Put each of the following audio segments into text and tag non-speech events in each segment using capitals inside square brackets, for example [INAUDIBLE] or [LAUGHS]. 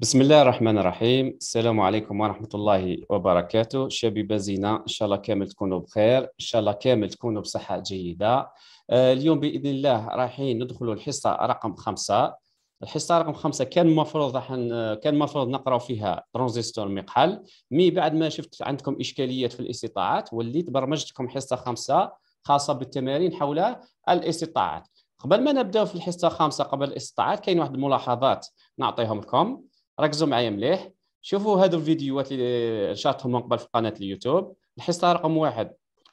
بسم الله الرحمن الرحيم السلام عليكم ورحمة الله وبركاته شبيبة زينة إن شاء الله كامل تكونوا بخير إن شاء الله كامل تكونوا بصحة جيدة اليوم بإذن الله رايحين ندخلوا الحصة رقم خمسة الحصة رقم خمسة كان المفروض كان المفروض نقراو فيها ترانزستور مقحل مي بعد ما شفت عندكم إشكاليات في الاستطاعات وليت برمجتكم حصة خمسة خاصة بالتمارين حول الاستطاعات قبل ما نبداو في الحصه الخامسه قبل الاستطاعات كاين واحد الملاحظات نعطيهم لكم ركزوا معايا مليح شوفوا هذو الفيديوهات اللي نشرتهم من قبل في قناه اليوتيوب الحصه رقم واحد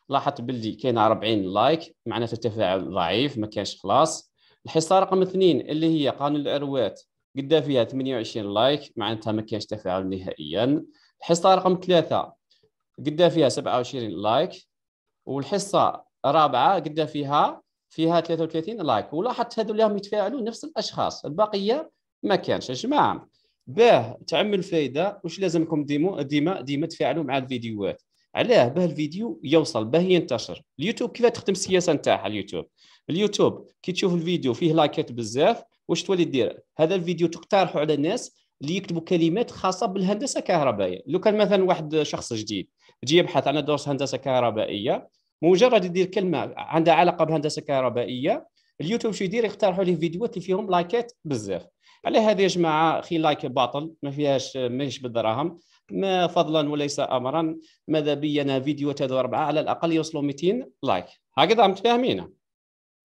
لاحظت بلدي كاين 40 لايك معناته التفاعل ضعيف ما كانش خلاص الحصه رقم اثنين اللي هي قانون الاروات قدا فيها 28 لايك معناتها ما كانش تفاعل نهائيا الحصه رقم ثلاثة قدا فيها 27 لايك والحصه رابعه قدا فيها فيها 33 لايك ولاحظت هذو اللي هم يتفاعلوا نفس الاشخاص البقيه ما كانش يا جماعه باه تعمل الفائده واش لازمكم ديما ديما ديما تفاعلوا مع الفيديوهات علاه باه الفيديو يوصل باه ينتشر اليوتيوب كيف تخدم السياسه نتاعها اليوتيوب اليوتيوب كي تشوف الفيديو فيه لايكات بزاف واش تولي دير هذا الفيديو تقترحه على الناس اللي يكتبوا كلمات خاصه بالهندسه الكهربائيه لو كان مثلا واحد شخص جديد جي يبحث عن دروس هندسه كهربائيه مجرد يدير كلمه عندها علاقه بهندسه كهربائيه اليوتيوب شو يدير يقترحوا ليه فيديوهات اللي فيهم لايكات بزاف على هذه يا جماعه خي لايك باطل ما فيهاش ماهيش بالدراهم ما فضلا وليس امرا ماذا بيا انا فيديوهات هذو اربعه على الاقل يوصلوا 200 لايك هكذا متفاهمين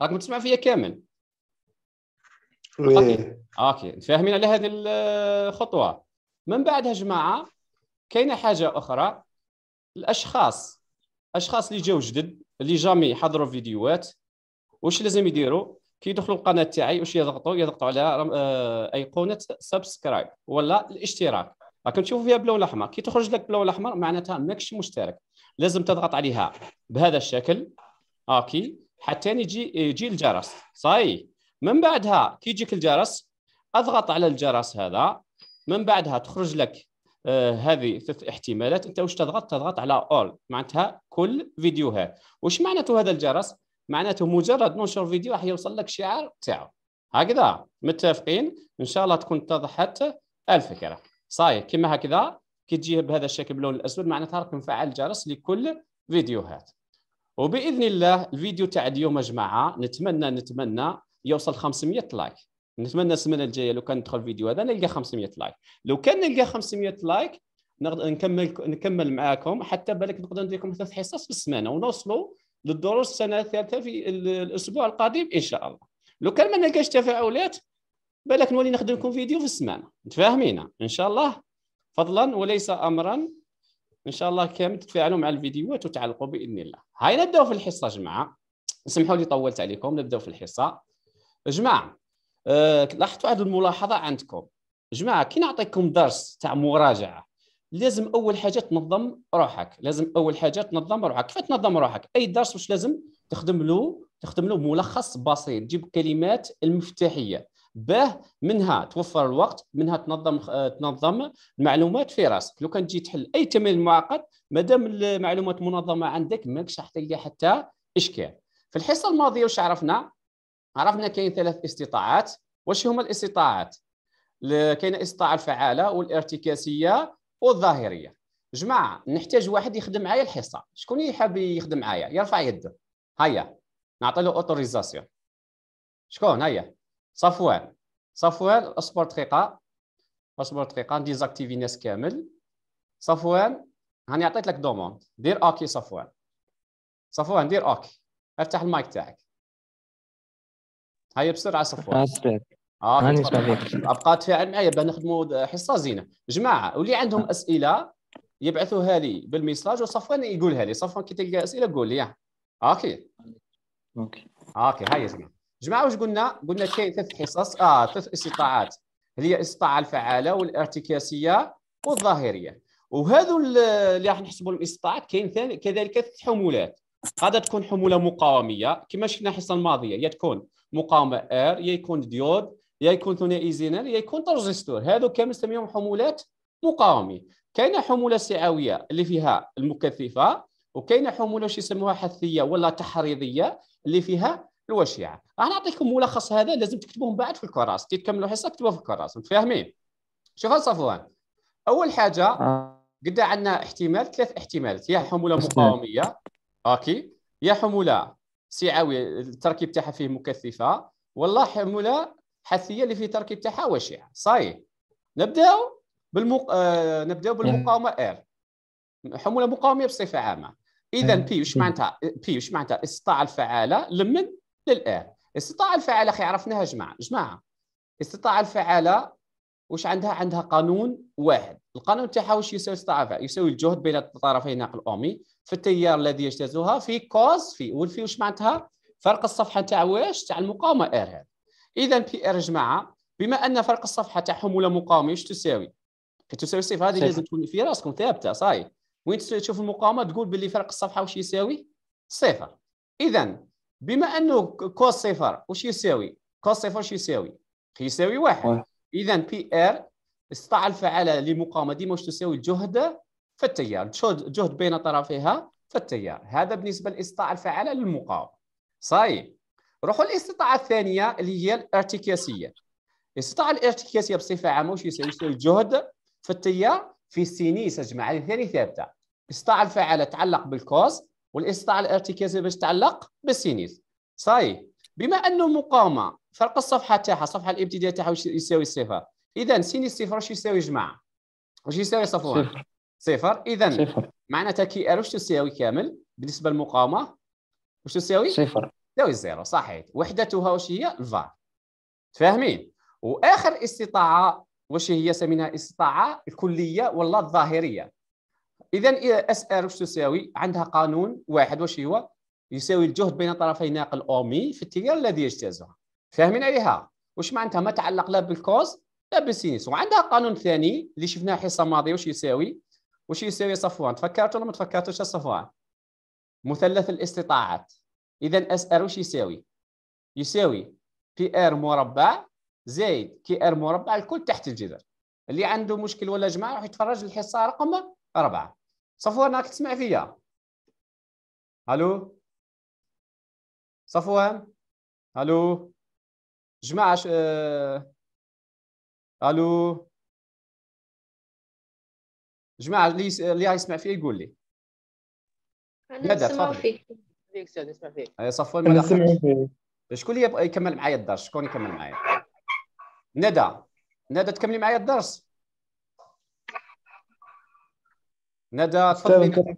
راكم تسمع فيا كامل اوكي اوكي متفاهمين على هذه الخطوه من بعدها يا جماعه كاينه حاجه اخرى الاشخاص اشخاص اللي جاو جدد اللي جامي حضروا فيديوهات واش لازم يديروا كيدخلوا القناه تاعي واش يضغطوا يضغطوا على آه، ايقونه سبسكرايب ولا الاشتراك راكم تشوفوا فيها بلون الاحمر كي تخرج لك بلون الاحمر معناتها ماكش مشترك لازم تضغط عليها بهذا الشكل اوكي حتى يجي يجي الجرس صاي من بعدها كي يجيك الجرس اضغط على الجرس هذا من بعدها تخرج لك آه، هذه ثلاث احتمالات انت واش تضغط تضغط على اول معناتها كل فيديوهات واش معناته هذا الجرس معناته مجرد ننشر فيديو راح يوصل لك شعار تاعو هكذا متفقين ان شاء الله تكون اتضحت الفكره صاير كما هكذا كي تجي بهذا الشكل باللون الاسود معناتها راك مفعل الجرس لكل فيديوهات وباذن الله الفيديو تاع اليوم يا جماعه نتمنى نتمنى يوصل 500 لايك نتمنى السمانه الجايه لو كان ندخل الفيديو هذا نلقى 500 لايك لو كان نلقى 500 لايك نقدر نكمل نكمل معاكم حتى بالك نقدر ندير لكم ثلاث حصص في السمانه ونوصلوا للدروس السنه الثالثه في الاسبوع القادم ان شاء الله لو كان ما نلقاش تفاعلات بالك نولي نخدم لكم فيديو في السمانه متفاهمين ان شاء الله فضلا وليس امرا ان شاء الله كامل تتفاعلوا مع الفيديوهات وتعلقوا باذن الله هاي نبداو في الحصه جماعه سمحوا لي طولت عليكم نبداو في الحصه جماعه لاحظت واحد الملاحظه عندكم جماعه كي نعطيكم درس تاع مراجعه لازم اول حاجه تنظم روحك لازم اول حاجه تنظم روحك كيف تنظم روحك اي درس واش لازم تخدم له تخدم له ملخص بسيط تجيب كلمات المفتاحيه باه منها توفر الوقت منها تنظم آه، تنظم المعلومات في راسك لو كان تجي تحل اي تمرين معقد مادام المعلومات منظمه عندك ماكش حتى حتى اشكال في الحصه الماضيه واش عرفنا عرفنا كاين ثلاث استطاعات واش هما الاستطاعات كاين الاستطاعه الفعاله والارتكاسيه والظاهريه جماعه نحتاج واحد يخدم معايا الحصه شكون اللي حاب يخدم معايا يرفع يده هيا نعطي له اوتوريزاسيون شكون هيا صفوان صفوان اصبر دقيقه اصبر دقيقه نديزاكتيفي ناس كامل صفوان هاني عطيت لك دوموند دير اوكي صفوان صفوان دير اوكي افتح المايك تاعك هاي بسرعه صفوان أستاذ اه ابقات فعل معايا باه نخدموا حصه زينه جماعه واللي عندهم آه. اسئله يبعثوها لي بالميساج وصفوان يقولها لي صفوان كي تلقى اسئله قول لي اوكي اوكي اوكي هاي يا جماعه جماعه واش قلنا قلنا كاين ثلاث حصص اه ثلاث استطاعات هي الاستطاعه الفعاله والارتكاسيه والظاهريه وهذو اللي راح نحسبوا لهم استطاعات كاين ثاني كذلك حمولات قد تكون حموله مقاوميه كما شفنا الحصه الماضيه هي تكون مقاومه ار يا يكون ديود يا يكون ثنائي زينر يا يكون ترزستور هذو كامل نسميهم حمولات مقاومه كاينه حموله سعويه اللي فيها المكثفه وكاينه حموله شو يسموها حثيه ولا تحريضيه اللي فيها الوشيعه راح نعطيكم ملخص هذا لازم تكتبوهم بعد في الكراس كي تكملوا الحصه كتبوها في الكراس متفاهمين شوف صفوان اول حاجه آه. قد عندنا احتمال ثلاث احتمالات يا حموله مقاوميه اوكي يا حموله سعوي التركيب تاعها فيه مكثفه والله حموله حثيه اللي فيه تركيب تاعها وشيعه صحيح نبداو بالمق... آه نبداو بالمقاومه ار إيه؟ حموله مقاومه بصفه عامه اذا بي واش معناتها بي واش معناتها استطاعه الفعاله لمن للار استطاعه الفعاله اخي عرفناها جماعه جماعه استطاعه الفعاله واش عندها عندها قانون واحد القانون تاعها واش يساوي استعافاء يساوي الجهد بين طرفي نقل امي في التيار الذي يجتازها في كوز في والفي واش معناتها فرق الصفحه تاع واش تاع المقاومه ار هذا اذا بي ار جماعه بما ان فرق الصفحه تاع حموله مقاومه واش تساوي كي تساوي صفر هذه لازم تكون في راسكم ثابته صاي وين تشوف المقاومه تقول باللي فرق الصفحه واش يساوي صفر اذا بما انه كوز صفر واش يساوي كوز صفر واش يساوي يساوي واحد اذا بي ار استطاع الفعاله لمقاومه ديما واش تساوي الجهد فالتيار جهد بين طرفيها فالتيار هذا بالنسبه للاستطاعه الفعاله للمقاومه صحيح نروحوا للاستطاعه الثانيه اللي هي الارتكاسيه الاستطاعه الارتكاسيه بصفه عامه واش يساوي الجهد في التيار في سينيس اجمع عليه ثاني ثابته الاستطاعه الفعاله تعلق بالكوز والاستطاعه الارتكاسيه باش تعلق بالسينيس صحيح بما انه مقاومه فرق الصفحه تاعها الصفحه الابتدائيه تاعها واش يساوي صفر اذا سين الصفر واش يساوي جماعه واش يساوي صفوان صفر صفر. اذا معناتها كي ار واش تساوي كامل بالنسبه للمقاومه واش تساوي صفر تساوي الزيرو صحيح وحدتها واش هي الفار فاهمين واخر استطاعه واش هي سميناها استطاعه الكليه ولا الظاهريه اذا اس ار واش تساوي عندها قانون واحد واش هو يساوي الجهد بين طرفي ناقل او مي في التيار الذي يجتازها فاهمين عليها واش معناتها ما تعلق لا بالكوز لا بالسينس وعندها قانون ثاني اللي شفناه الحصه الماضيه واش يساوي واش يساوي صفوان تفكرت ولا ما تفكرتوش صفوان مثلث الاستطاعات اذا اس ار واش يساوي يساوي بي ار مربع زائد كي ار مربع الكل تحت الجذر اللي عنده مشكل ولا جماعه راح يتفرج الحصه رقم أربعة صفوان راك تسمع فيا الو صفوان الو جماعة آه... الو جماعة اللي يس... اللي يسمع فيه يقول لي انا نسمع فيك نسمع فيك صفوان ما فيك شكون اللي يكمل معايا الدرس شكون يكمل معايا ندى ندى تكملي معايا الدرس ندى تفضلي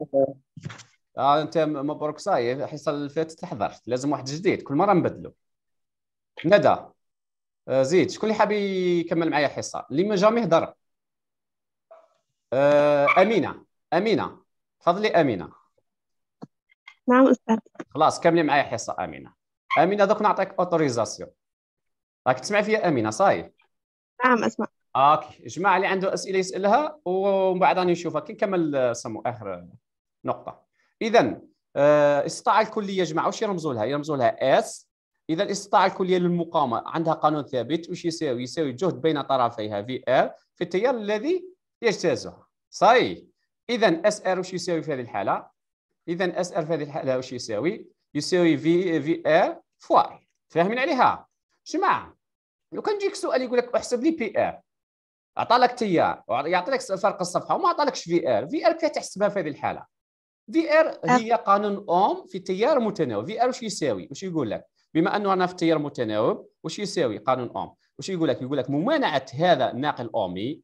آه انت مبروك صاي الحصه اللي فاتت حضرت لازم واحد جديد كل مره نبدلو ندى آه، زيد شكون اللي حاب يكمل معايا الحصه اللي ما جامي هضر آه، امينه امينه تفضلي امينه نعم استاذ خلاص كملي معايا الحصه امينه امينه دوك نعطيك اوتوريزاسيون راك تسمع فيا امينه صاي نعم اسمع اوكي جماعه اللي عنده اسئله يسالها ومن بعد راني نشوفها كي نكمل آه، سمو اخر نقطه اذا استطاع الكليه جماعه واش يرمزوا لها يرمزوا لها اس اذا الاستطاعه الكليه للمقاومه عندها قانون ثابت وش يساوي؟ يساوي الجهد بين طرفيها في ار في التيار الذي يجتازها صحيح اذا اس ار وش يساوي في هذه الحاله؟ اذا اس ار في هذه الحاله وش يساوي؟ يساوي في في ار فوا فاهمين عليها؟ شمع لو كان يجيك سؤال يقول لك احسب لي بي ار عطى لك تيار ويعطي لك فرق الصفحه وما عطى لكش في ار في ار كيف تحسبها في هذه الحاله؟ في ار هي قانون اوم في التيار متناوب في ار وش يساوي؟ وش يقول لك؟ بما انه عندنا في التيار متناوب وش يساوي قانون اوم وش يقول لك يقول لك ممانعه هذا الناقل الاومي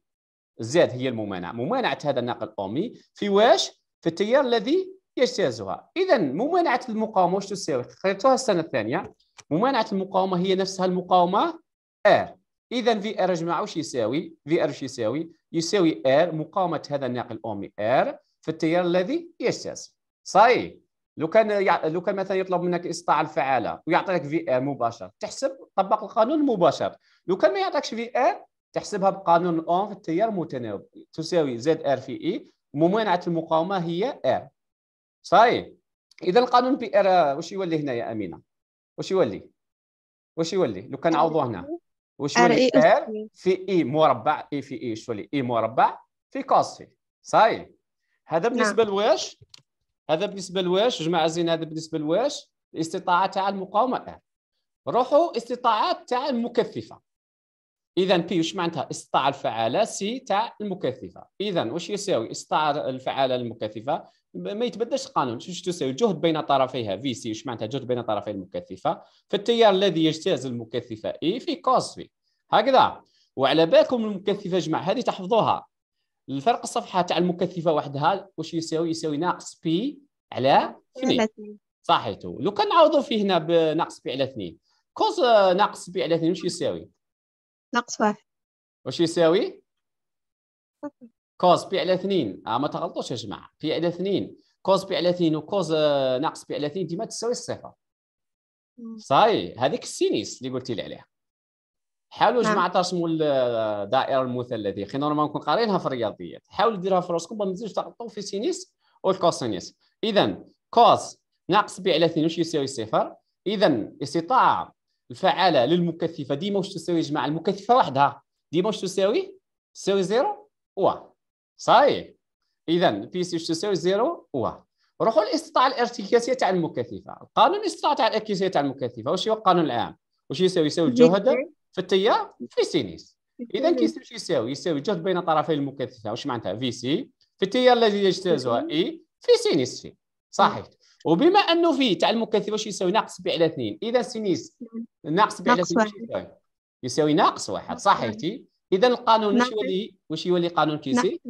زاد هي الممانعه ممانعه هذا الناقل الاومي في واش في التيار الذي يجتازها اذا ممانعه المقاومه واش تساوي خليتوها السنه الثانيه ممانعه المقاومه هي نفسها المقاومه ار اذا في ار يا جماعه واش يساوي في ار واش يساوي يساوي ار مقاومه هذا الناقل الاومي ار في التيار الذي يجتاز صحيح لو كان يع... لو كان مثلا يطلب منك إسطاع الفعاله ويعطيك في ار مباشر تحسب طبق القانون مباشر لو كان ما يعطيكش في ار تحسبها بقانون اون في التيار المتناوب تساوي زد ار في اي e، وممانعه المقاومه هي ار صحيح اذا القانون بي ار واش يولي هنا يا امينه واش يولي واش يولي لو كان عوضوه هنا واش يولي ار في اي e مربع اي e في اي شولي اي مربع في كوس في صحيح هذا نعم. بالنسبه لواش هذا بالنسبه لواش جماعه زين هذا بالنسبه لواش الاستطاعه تاع المقاومه الان روحوا استطاعات تاع المكثفه اذا بي واش معناتها استطاعه الفعاله سي تاع المكثفه اذا واش يساوي استطاعه الفعاله المكثفه ما يتبدلش القانون شو تساوي جهد بين طرفيها في سي واش معناتها جهد بين طرفي المكثفه فالتيار الذي يجتاز المكثفه اي في كوس في هكذا وعلى بالكم المكثفه جماعه هذه تحفظوها الفرق الصفحه تاع المكثفه وحدها واش يساوي يساوي ناقص بي على 2 صحيته لو كان نعوضوا فيه هنا بناقص بي على 2 كوز ناقص بي على 2 واش يساوي ناقص واحد واش يساوي كوز بي على 2 آه ما تغلطوش يا جماعه بي على 2 كوز بي على 2 وكوز آه، ناقص بي على 2 ديما تساوي الصفر صحيح هذيك السينيس اللي قلتي لي عليها حاولوا نعم. جماعه ترسموا الدائره المثلثيه خلينا نورمال نكون قارينها في الرياضيات حاولوا ديروها في راسكم ما تزيدوش تغلطوا في سينيس والكوسينيس اذا كوس ناقص بي على 2 واش يساوي صفر اذا استطاعه الفعاله للمكثفه ديما واش تساوي جمع جماعه المكثفه وحدها ديما واش تساوي تساوي زيرو واحد صحيح اذا بي سي واش تساوي زيرو واحد روحوا للاستطاعه الارتكاسيه تاع المكثفه القانون الاستطاعه تاع الارتكاسيه تاع المكثفه واش هو القانون العام واش يساوي يساوي الجهد في التيار في سينيس اذا كيصير شو يساوي يساوي جهد بين طرفي المكثفه واش معناتها في سي في التيار الذي يجتازها اي في سينيس في صحيح وبما انه في تاع المكثفه واش يساوي ناقص بي على 2 اذا سينيس ناقص بي على 2 يساوي ناقص واحد صحيحتي اذا القانون واش يولي واش يولي قانون كيسي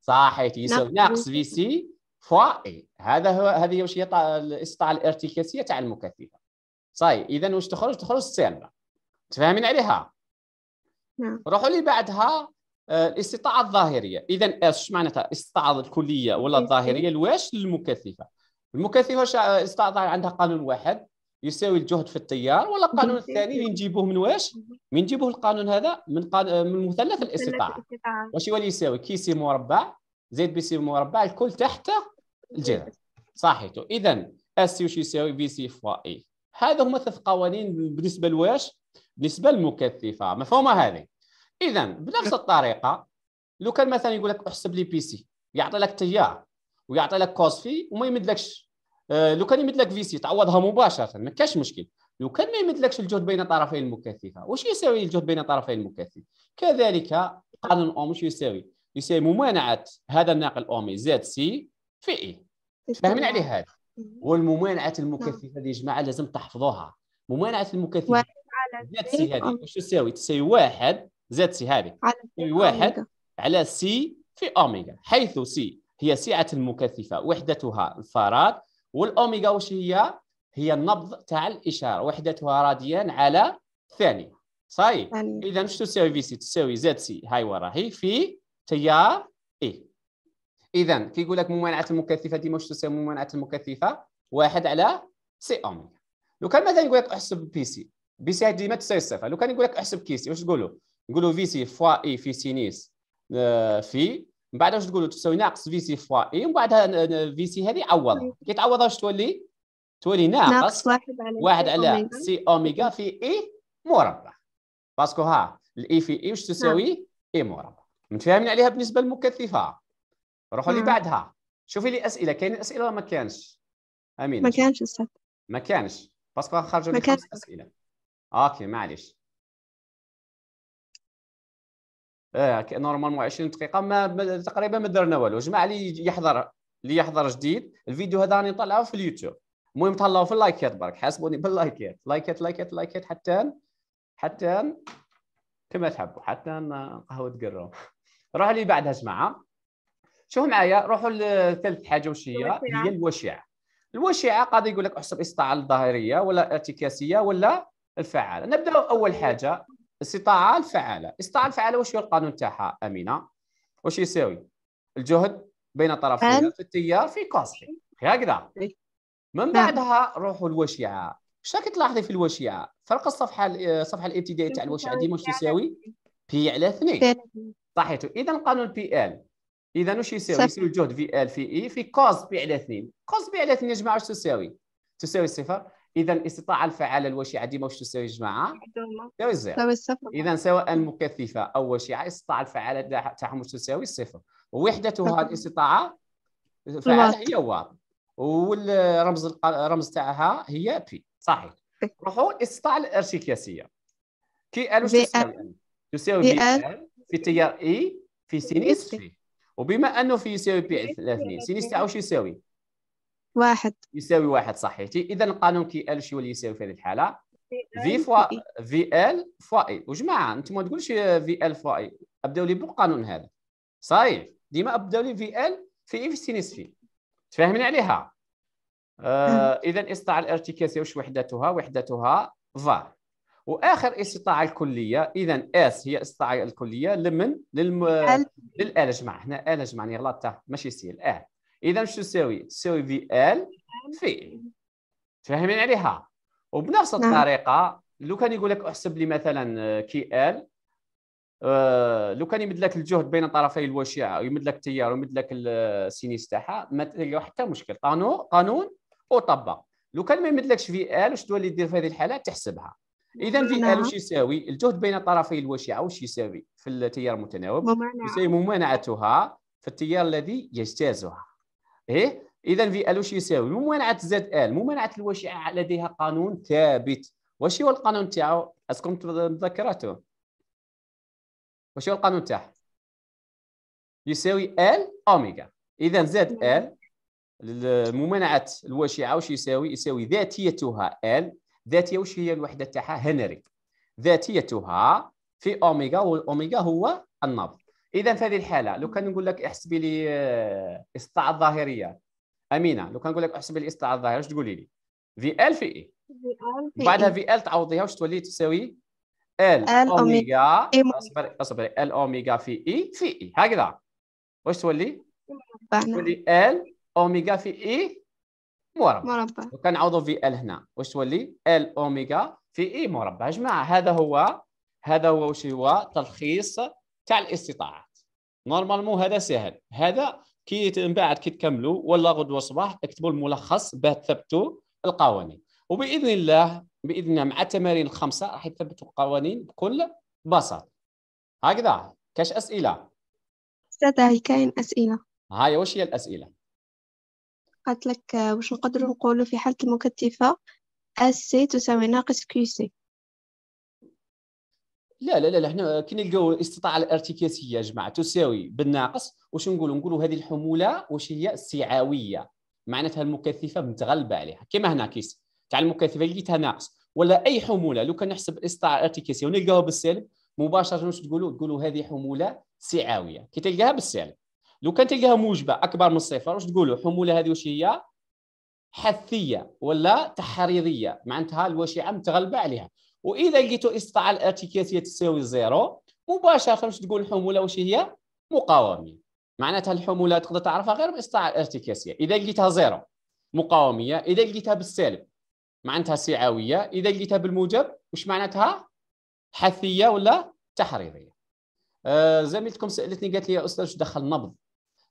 صحيحتي يساوي ناقص في سي فوا اي هذا هو هذه واش هي الاستطاعه الارتكاسيه تاع المكثفه صاي اذا واش تخرج تخرج سيرنا متفاهمين عليها نعم روحوا لي بعدها آه، الاستطاعه الظاهريه اذا اش آه، معناتها الاستطاعه الكليه ولا إيه، الظاهريه إيه. لواش المكثفه المكثفه آه، الاستطاعه عندها قانون واحد يساوي الجهد في التيار ولا القانون الثاني اللي نجيبوه من واش من نجيبوه القانون هذا من قانون من مثلث الاستطاعه واش يولي يساوي كي سي مربع زائد بي سي مربع الكل تحت الجذر صحيتو اذا اس واش يساوي بي سي فوا اي هذا هما ثلاث قوانين بالنسبه لواش بالنسبه للمكثفه مفهومه هذه اذا بنفس الطريقه لو كان مثلا يقول لك احسب لي بي سي يعطي لك تيار ويعطي لك كوز في وما يمدلكش آه، لو كان يمدلك في سي تعوضها مباشره ما كاش مشكل لو كان ما يمدلكش الجهد بين طرفي المكثفه واش يساوي الجهد بين طرفي المكثف كذلك قانون اوم شو يساوي يساوي ممانعه هذا الناقل اومي زاد سي في e. اي فاهمين عليه هذا والممانعه المكثفه نعم. يا جماعه لازم تحفظوها ممانعه المكثفه زاد سي هذه واش تساوي؟ تساوي واحد زاد سي هذه تساوي واحد على سي في اوميغا حيث سي هي سعة المكثفة وحدتها الفراغ والأوميغا واش هي؟ هي النبض تاع الإشارة وحدتها راديان على ثانية صحيح إذا واش تساوي في سي؟ تساوي زاد سي هاي وراهي في تيار إي إذا كيقول لك ممانعة المكثفة ديما واش تساوي ممانعة المكثفة؟ واحد على سي أوميغا لو كان مثلا يقول لك احسب بي سي بي سي ديما تساوي صفر لو كان يقول لك احسب كيسي واش تقولوا نقولوا في سي فوا اي في سينيس آه، في من بعد واش تقولوا تساوي ناقص في سي فوا اي ومن بعد في سي هذه عوض أيوه. كي تعوضها واش تولي تولي ناقص, واحد على سي اوميغا في اي مربع باسكو ها الاي في اي واش تساوي اي نعم. مربع متفاهمين عليها بالنسبه للمكثفه روحوا اللي نعم. بعدها شوفي لي اسئله كاين اسئله ما كانش امين ما كانش ما كانش باسكو خرجوا لي خمس اسئله اوكي معليش اه نورمالمون 20 دقيقه ما تقريبا ما درنا والو جماعه اللي يحضر اللي يحضر جديد الفيديو هذا راني نطلعه في اليوتيوب المهم تهلاو في اللايكات برك حاسبوني باللايكات لايكات لايكات لايكات حتى حتى كما تحبوا حتى قهوه تقروا [LAUGHS] روحوا اللي بعدها جماعه شوفوا معايا روحوا لثالث حاجه وش هي هي الوشيعه الوشيعه قاعد يقول لك احسب استعاره ظاهريه ولا ارتكاسيه ولا الفعاله نبدا اول حاجه الاستطاعه الفعاله الاستطاعه الفعاله واش هو القانون تاعها امينه واش يساوي الجهد بين طرفين في التيار في كاسحي هكذا إيه. من نعم. بعدها روحوا الوشيعه اش راك تلاحظي في الوشيعه فرق الصفحه الصفحه الابتدائيه تاع الوشيعه ديما واش يساوي بي على 2 صحيتو اذا القانون بي ال اذا واش يساوي يساوي الجهد في ال في اي e في كوز بي على 2 كوز بي على 2 يا جماعه واش تساوي تساوي صفر اذا الاستطاعه الفعاله الوشيعه ديما واش تساوي جماعه؟ تساوي الزيرو اذا سواء مكثفه او وشيعه الاستطاعه الفعاله تاعهم واش تساوي الصفر ووحدتها الاستطاعه الفعاله هي واط والرمز الرمز تاعها هي بي صحيح نروحوا الاستطاعه الارتكاسيه كي قالوا تساوي تساوي بي ال في تيار اي e في سينيس في وبما انه في يساوي بي 3 سينيس تاعو واش يساوي؟ واحد يساوي واحد صحيتي اذا القانون كي ال شو اللي يساوي في هذه الحاله في فوا في ال فوا اي وجماعه انتم ما تقولش في ال فوا اي ابداو لي بالقانون هذا صحيح ديما ابداو لي في ال في اي في سينيس في تفاهمين عليها آه اذا استطاع الارتكاسيه واش وحدتها وحدتها فار واخر استطاعه الكليه اذا اس هي استطاعه الكليه لمن للم... للال جماعه هنا ال جماعه يعني غلطتها ماشي سي الال اذا شو تساوي تساوي في ال في فاهمين عليها وبنفس نعم. الطريقه لو كان يقول لك احسب لي مثلا كي آه، ال آه، لو كان يمد لك الجهد بين طرفي الوشيعه ويمد لك التيار ويمد لك السينيس آه، تاعها ما تلقى حتى مشكل قانون قانون وطبق لو كان ما يمدلكش في ال واش تولي دير في هذه الحالات تحسبها اذا في ال واش يساوي الجهد بين طرفي الوشيعه واش يساوي في التيار المتناوب يساوي ممانعتها في التيار الذي يجتازها إيه اذا في ال واش يساوي ممانعه زد ال ممانعه الوشعه لديها قانون ثابت واش هو القانون تاعو اسكم تذكرته واش هو القانون تاعها يساوي ال اوميغا اذا زد ال ممانعه الوشعه واش يساوي يساوي ذاتيتها ال ذاتيه واش هي الوحده تاعها هنري ذاتيتها في اوميغا والاوميغا هو النبض اذا في هذه الحاله لو كان نقول لك احسبي لي الاستطاعه آه، الظاهريه امينه لو كان نقول لك احسبي لي الاستطاعه الظاهريه واش تقولي لي في ال إيه؟ في اي بعدها في إيه؟ ال تعوضيها واش تولي تساوي ال اوميغا اصبري اصبري ال اوميغا في اي في اي هكذا واش تولي تولي ال اوميغا في اي مربع مربع وكنعوضوا في ال هنا واش تولي ال اوميغا في اي مربع جماعه هذا هو هذا هو واش هو تلخيص تاع الاستطاعات نورمالمون هذا سهل هذا كي من بعد كي تكملوا ولا غدوه صباح اكتبوا الملخص باه تثبتوا القوانين وباذن الله باذن الله مع التمارين الخمسه راح يثبتوا القوانين بكل بساطه هكذا كاش اسئله استاذ كاين اسئله هاي واش هي الاسئله قالت لك واش نقدروا نقولوا في حاله المكثفه اس سي تساوي ناقص كيو سي لا لا لا حنا كي نلقاو الاستطاعه الارتكاسيه يا جماعه تساوي بالناقص واش نقولوا نقولوا هذه الحموله واش هي سعاويه معناتها المكثفه متغلبه عليها كما هنا كيس تاع المكثفه لقيتها ناقص ولا اي حموله لو كان نحسب الاستطاعه الارتكاسيه ونلقاها بالسالب مباشره واش تقولوا تقولوا هذه حموله سعاويه كي تلقاها بالسالب لو كان تلقاها موجبه اكبر من الصفر واش تقولوا حموله هذه واش هي حثيه ولا تحريضيه معناتها الوشيعه متغلبه عليها واذا لقيتو استطاع الارتكاسيه تساوي زيرو مباشره باش تقول الحموله واش هي مقاوميه معناتها الحموله تقدر تعرفها غير باستطاع الارتكاسيه اذا لقيتها زيرو مقاوميه اذا لقيتها بالسالب معناتها سعويه اذا لقيتها بالموجب واش معناتها حثيه ولا تحريضيه آه زميلتكم سالتني قالت لي يا استاذ واش دخل النبض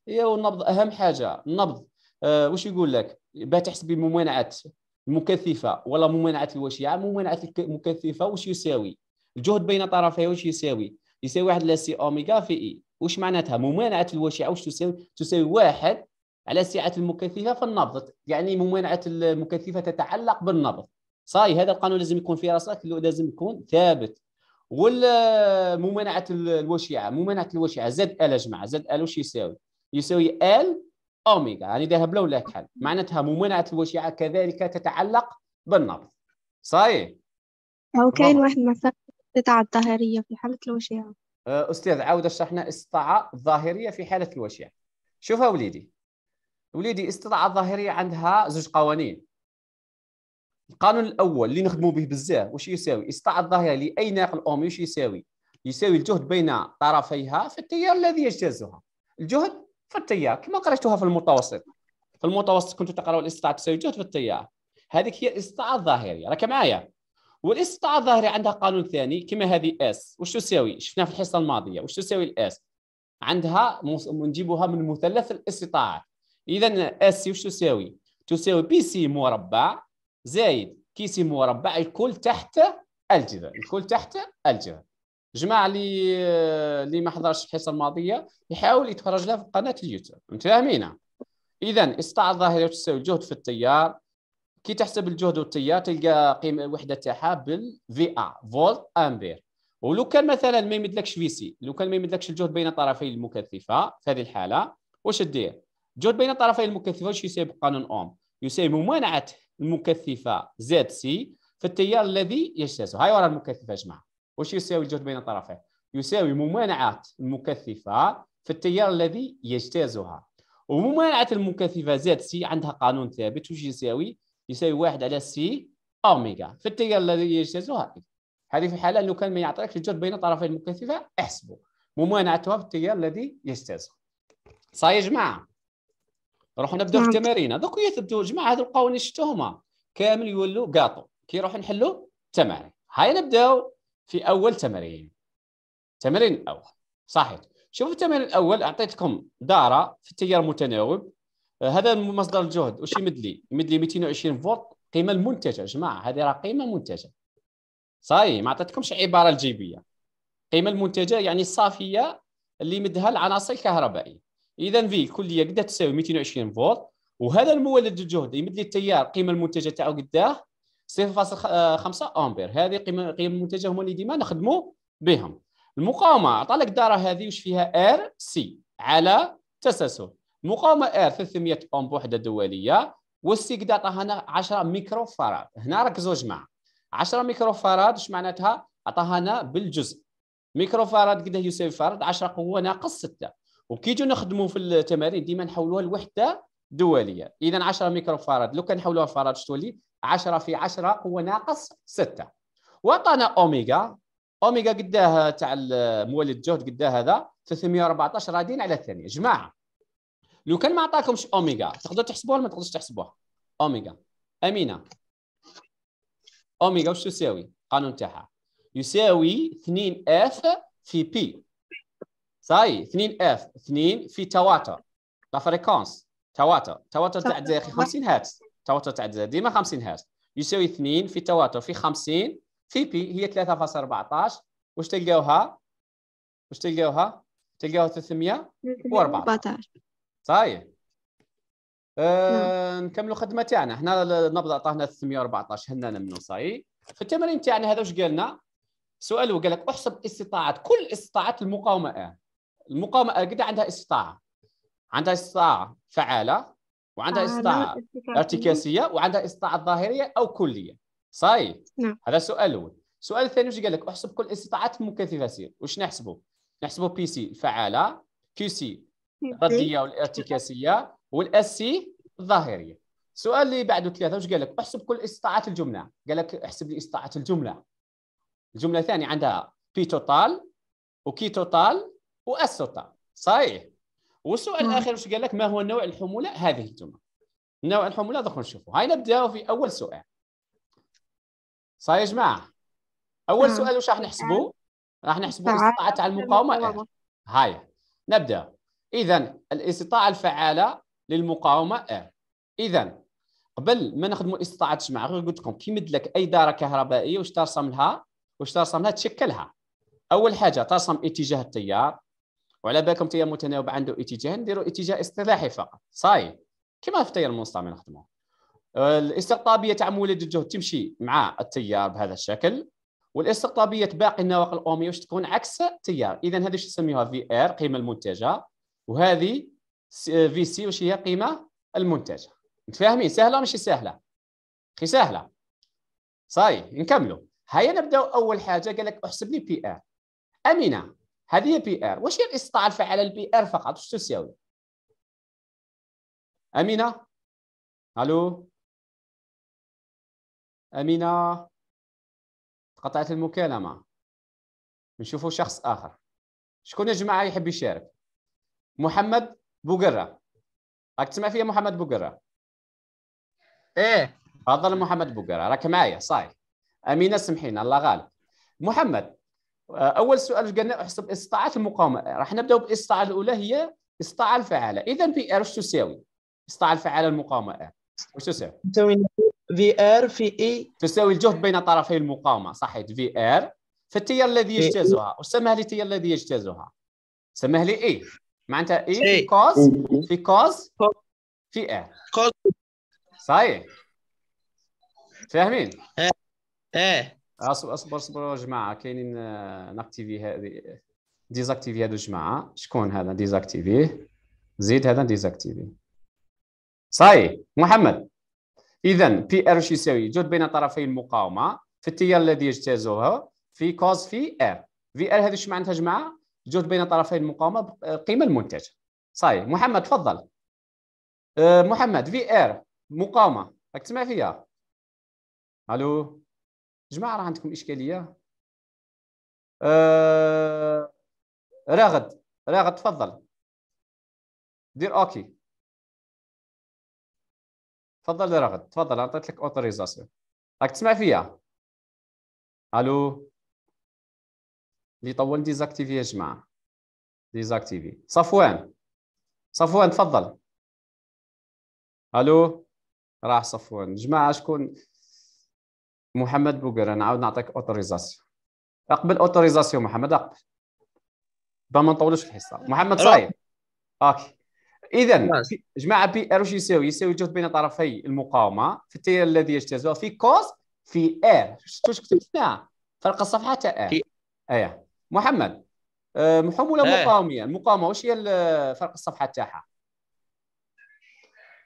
يا النبض اهم حاجه النبض آه واش يقول لك باه تحسبي ممانعه المكثفه ولا ممانعه الوشيعه ممانعه المكثفه واش يساوي الجهد بين طرفيها واش يساوي يساوي واحد لا سي اوميغا في اي واش معناتها ممانعه الوشيعه واش تساوي تساوي واحد على سعه المكثفه في النبض يعني ممانعه المكثفه تتعلق بالنبض صاي هذا القانون لازم يكون في راسك لازم يكون ثابت والممانعه الوشيعه ممانعه الوشيعه زد ال يا جماعه زد ال واش يساوي يساوي ال أوميغا يعني ذهب له كحل معناتها ممانعة الوشيعة كذلك تتعلق بالنبض صحيح أو كاين واحد مثلا استطاعة الظاهرية في حالة الوشيعة أه، أستاذ عاود شرحنا استطاعة ظاهرية في حالة الوشيعة شوف وليدي وليدي استطاعة ظاهرية عندها زوج قوانين القانون الأول اللي نخدموا به بزاف واش يساوي استطاعة الظاهرة لأي ناقل اومي واش يساوي يساوي الجهد بين طرفيها في التيار الذي يجتازها الجهد في التيار كما قرأتها في المتوسط في المتوسط كنت تقرا الاستطاعه جهد في التيار هذيك هي الاستطاعه الظاهريه راك معايا والاستطاعه الظاهريه عندها قانون ثاني كما هذه اس وش تساوي شفناها في الحصه الماضيه وش تساوي الاس عندها نجيبوها من مثلث الاستطاعات اذا اس وش تساوي تساوي بي سي مربع زائد كي سي مربع الكل تحت الجذر الكل تحت الجذر جماعه اللي اللي ما حضرش الحصه الماضيه يحاول يتفرج لها في قناه اليوتيوب متفاهمين اذا استطاع الظاهره تساوي الجهد في التيار كي تحسب الجهد والتيار تلقى قيمه الوحده تاعها بالفي ا فولت امبير ولو كان مثلا ما يمدلكش في سي لو كان ما يمدلكش الجهد بين طرفي المكثفه في هذه الحاله واش دير الجهد بين طرفي المكثفه واش يساوي بقانون اوم يساوي ممانعه المكثفه زد سي في التيار الذي يجتازه هاي ورا المكثفه يا جماعه واش يساوي الجهد بين الطرفين يساوي ممانعة المكثفة في التيار الذي يجتازها وممانعة المكثفة زاد سي عندها قانون ثابت واش يساوي يساوي واحد على سي أوميغا في التيار الذي يجتازها هذه في الحالة لو كان ما يعطيكش الجهد بين الطرفين المكثفة احسبه ممانعتها في التيار الذي يجتازها صاي يا جماعة نروحوا نبداو في نعم. التمارين دوك يثبتوا جماعة هذو القوانين هما كامل يولوا كاطو كي نروحوا نحلوا التمارين هاي نبداو في اول تمرين تمرين الاول صحيح شوفوا التمرين الاول اعطيتكم داره في التيار المتناوب هذا مصدر الجهد واش يمد لي يمد لي 220 فولت قيمه المنتجه جماعه هذه راه قيمه منتجه صاي ما عطيتكمش عباره الجيبيه القيمه المنتجه يعني الصافيه اللي يمدها العناصر الكهربائيه اذا في الكليه قد تساوي 220 فولت وهذا المولد الجهد يمد لي التيار قيمه المنتجه تاعو قداه 0.5 آه، امبير هذه قيم قيم المنتجه هما اللي ديما نخدموا بهم المقاومه عطى لك الداره هذه واش فيها ار سي على تسلسل المقاومه ار 300 اوم بوحده دوليه قد عطاها 10 ميكرو فاراد هنا ركزوا جماعه 10 ميكرو فاراد واش معناتها عطاها بالجزء ميكرو فاراد قد يساوي فاراد 10 قوه ناقص 6 وكي جو نخدموا في التمارين ديما نحولوها لوحده دوليه اذا 10 ميكرو فاراد لو كان نحولوها فاراد شتولي 10 في 10 هو ناقص 6 وعطانا اوميجا اوميجا قداه تاع مولد الجهد قداه هذا 314 رادين على الثانيه جماعه لو كان ما عطاكمش اوميجا تقدروا تحسبوها ولا ما تقدروش تحسبوها اوميجا امينه اوميجا واش تساوي القانون تاعها يساوي 2 اف في بي صاي 2 اف 2 في تواتر لا فريكونس تواتر تواتر تاع 50 هرتز التواتر تاع ديما 50 هرتز يساوي 2 في التواتر في 50 في بي هي 3.14 واش تلقاوها واش تلقاوها تلقاوها 314 صحيح طيب. أه نعم. نكملوا الخدمه تاعنا هنا النبضه عطاهنا 314 هنا منو صاي في التمرين تاعنا هذا واش قالنا سؤال قال لك احسب استطاعه كل استطاعات المقاومه المقاومه قد عندها استطاعه عندها استطاعه فعاله وعندها آه، استطاعه ارتكاسيه وعندها استطاعه ظاهريه او كليه صاي نعم. هذا السؤال الاول السؤال الثاني واش قال لك احسب كل الاستطاعات المكثفه سير واش نحسبوا نحسبوا بي سي الفعاله كيو سي الرديه والارتكاسيه والاس سي الظاهريه السؤال اللي بعده ثلاثه واش قال لك احسب كل استطاعات الجمله قال لك احسب لي استطاعات الجمله الجمله الثانيه عندها بي توتال وكي توتال واس توتال صحيح والسؤال نعم. الاخر واش قال لك ما هو نوع الحموله هذه انتم نوع الحموله دوك نشوفوا هاي نبداو في اول سؤال صافي يا جماعه اول نعم. سؤال واش راح نحسبوا راح نحسبوا الاستطاعه تاع المقاومه هاي نبدا اذا الاستطاعه الفعاله للمقاومه اذا قبل ما نخدموا الاستطاعه تجمع غير قلت لكم كي يمد لك اي داره كهربائيه واش ترسم لها واش ترسم لها تشكلها اول حاجه ترسم اتجاه التيار وعلى بالكم تيار متناوب عنده اتجاه نديرو اتجاه اصطلاحي فقط صاي كما في التيار المستعمر نخدمو الاستقطابيه تاع مولد الجهد تمشي مع التيار بهذا الشكل والاستقطابيه باقي النواقل الاوميه واش تكون عكس التيار اذا هذه واش نسميوها في ار قيمه المنتجه وهذه في سي واش هي قيمه المنتجه متفاهمين سهله ماشي سهله خي سهله صاي نكملوا هيا نبداو اول حاجه قال لك احسب لي بي ار امينه هذه بي ار واش هي الاستطاعه الفعاله البي ار فقط واش تساوي امينه الو امينه قطعت المكالمه نشوفوا شخص اخر شكون يا جماعه يحب يشارك محمد بوقره راك تسمع فيا محمد بوقره ايه تفضل محمد بوقره راك معايا صاي امينه سمحينا الله غالب محمد اول سؤال قلنا احسب استطاعه المقاومه راح نبدا بالاستطاعه الاولى هي استطاعه الفعاله اذا في ار ايش تساوي؟ استطاعه الفعاله المقاومه ار ايش تساوي؟ تساوي في ار في اي تساوي الجهد بين طرفي المقاومه صحيح في ار فالتيار e. الذي يجتازها وسمها لي التيار الذي يجتازها سمها لي اي معناتها اي e في كوز إيه. إيه. في كوز في ار كوز صحيح فاهمين؟ ايه, إيه. اصبر اصبر اصبر يا جماعه كاينين آه، ناكتيفي هذه ديزاكتيفي هذا الجماعه شكون هذا ديزاكتيفيه زيد هذا ديزاكتيفي صاي محمد اذا بي ار شو يساوي جهد بين طرفي المقاومه في التيار الذي يجتازها في كوز في ار في ار هذه ايش معناتها يا جماعه جهد بين طرفي المقاومه آه، قيمه المنتج صاي محمد تفضل آه، محمد في ار مقاومه اكتب فيها الو جماعه راه عندكم اشكاليه آه... راغد راغد تفضل دير اوكي تفضل راغد تفضل عطيت لك اوتوريزاسيون راك تسمع فيا الو اللي طول ديزاكتيفي يا جماعه ديزاكتيفي صفوان صفوان تفضل الو راح صفوان جماعه شكون محمد بوغر نعاود نعطيك اوتوريزاسيون اقبل اوتوريزاسيون محمد اقبل با ما نطولوش الحصه محمد صايب اوكي اذا جماعه بي ار واش يساوي يساوي الجهد بين طرفي المقاومه في التيار الذي يجتازه في كوز في ار شفتوا كتبنا فرق الصفحه تاع ار أيوة. آه، ايه محمد محموله مقاوميه المقاومه واش هي فرق الصفحه تاعها